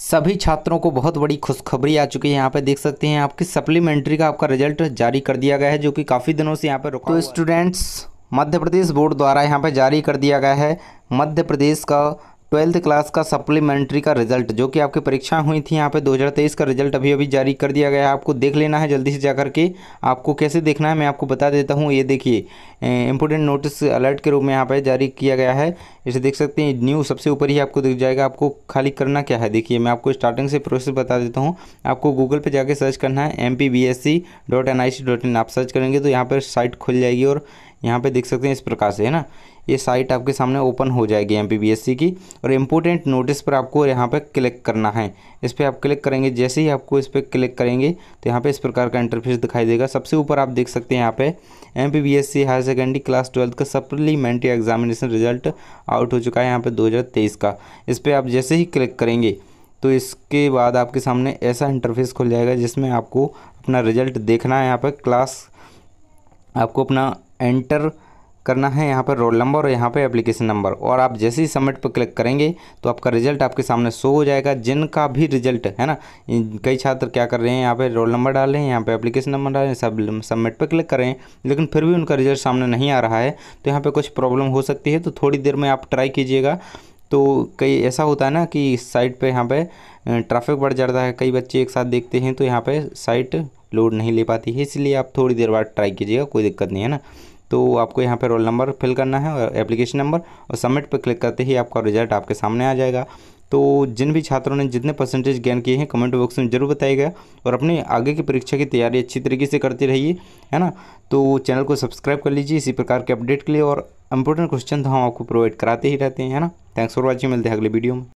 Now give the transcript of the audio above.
सभी छात्रों को बहुत बड़ी खुशखबरी आ चुकी है यहाँ पे देख सकते हैं आपकी सप्लीमेंट्री का आपका रिजल्ट जारी कर दिया गया है जो कि काफ़ी दिनों से यहाँ पर रुका तो स्टूडेंट्स मध्य प्रदेश बोर्ड द्वारा यहाँ पर जारी कर दिया गया है मध्य प्रदेश का ट्वेल्थ क्लास का सप्लीमेंट्री का रिजल्ट जो कि आपकी परीक्षाएं हुई थी यहाँ पे 2023 का रिजल्ट अभी अभी जारी कर दिया गया है आपको देख लेना है जल्दी से जा के आपको कैसे देखना है मैं आपको बता देता हूँ ये देखिए इंपोर्टेंट नोटिस अलर्ट के रूप में यहाँ पे जारी किया गया है इसे देख सकते हैं न्यू सबसे ऊपर ही आपको दिख जाएगा आपको खाली करना क्या है देखिए मैं आपको स्टार्टिंग से प्रोसेस बता देता हूँ आपको गूगल पर जाकर सर्च करना है एम आप सर्च करेंगे तो यहाँ पर साइट खुल जाएगी और यहाँ पर देख सकते हैं इस प्रकार से है ना ये साइट आपके सामने ओपन हो जाएगी एम की और इम्पोर्टेंट नोटिस पर आपको यहाँ पर क्लिक करना है इस पर आप क्लिक करेंगे जैसे ही आपको इस पर क्लिक करेंगे तो यहाँ पर इस प्रकार का इंटरफेस दिखाई देगा सबसे ऊपर आप देख सकते हैं यहाँ पे M P B S C higher secondary class twelfth का सप्लीमेंट्री एग्जामिनेशन रिजल्ट आउट हो चुका है यहाँ पर दो का इस पर आप जैसे ही क्लिक करेंगे तो इसके बाद आपके सामने ऐसा इंटरफेस खुल जाएगा जिसमें आपको अपना रिजल्ट देखना है यहाँ पर क्लास आपको अपना एंटर करना है यहाँ पर रोल नंबर और यहाँ पर एप्लीकेशन नंबर और आप जैसे ही सबमिट पर क्लिक करेंगे तो आपका रिजल्ट आपके सामने शो हो जाएगा जिनका भी रिजल्ट है ना कई छात्र क्या कर रहे हैं यहाँ पे रोल नंबर डाल रहे हैं यहाँ पे एप्लीकेशन नंबर डाल रहे हैं सब सबमिट पर क्लिक कर रहे हैं लेकिन फिर भी उनका रिजल्ट सामने नहीं आ रहा है तो यहाँ पर कुछ प्रॉब्लम हो सकती है तो थोड़ी देर में आप ट्राई कीजिएगा तो कई ऐसा होता है ना कि साइट पर यहाँ पर ट्रैफिक बढ़ जाता है कई बच्चे एक साथ देखते हैं तो यहाँ पर साइट लोड नहीं ले पाती है इसलिए आप थोड़ी देर बाद ट्राई कीजिएगा कोई दिक्कत नहीं है ना तो आपको यहाँ पर रोल नंबर फिल करना है और एप्लीकेशन नंबर और सबमिट पर क्लिक करते ही आपका रिजल्ट आपके सामने आ जाएगा तो जिन भी छात्रों ने जितने परसेंटेज गेन किए हैं कमेंट बॉक्स में जरूर गया और अपने आगे की परीक्षा की तैयारी अच्छी तरीके से करते रहिए है ना तो चैनल को सब्सक्राइब कर लीजिए इसी प्रकार के अपडेट के लिए और इंपॉर्टेंट क्वेश्चन तो हम आपको प्रोवाइड कराते ही रहते हैं है ना थैंक्स फॉर वॉचिंग मिलते हैं अगले वीडियो में